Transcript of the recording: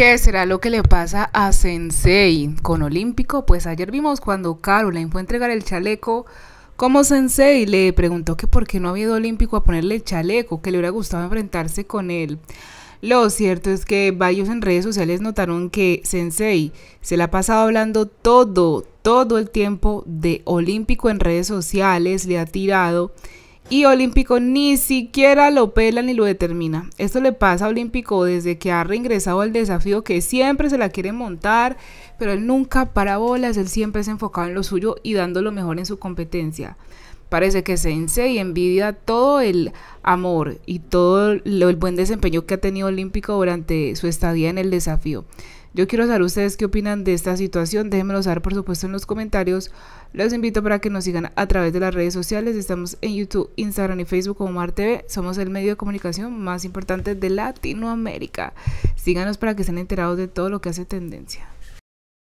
¿Qué será lo que le pasa a Sensei con Olímpico? Pues ayer vimos cuando Caroline fue a entregar el chaleco, como Sensei le preguntó que por qué no había ido Olímpico a ponerle el chaleco, que le hubiera gustado enfrentarse con él. Lo cierto es que varios en redes sociales notaron que Sensei se le ha pasado hablando todo, todo el tiempo de Olímpico en redes sociales, le ha tirado y Olímpico ni siquiera lo pela ni lo determina. Esto le pasa a Olímpico desde que ha reingresado al desafío que siempre se la quiere montar, pero él nunca para bolas, él siempre se enfocado en lo suyo y dando lo mejor en su competencia. Parece que y envidia todo el amor y todo el buen desempeño que ha tenido Olímpico durante su estadía en el desafío. Yo quiero saber ustedes qué opinan de esta situación. Déjenmelo saber, por supuesto, en los comentarios. Los invito para que nos sigan a través de las redes sociales. Estamos en YouTube, Instagram y Facebook como Mar TV. Somos el medio de comunicación más importante de Latinoamérica. Síganos para que estén enterados de todo lo que hace tendencia.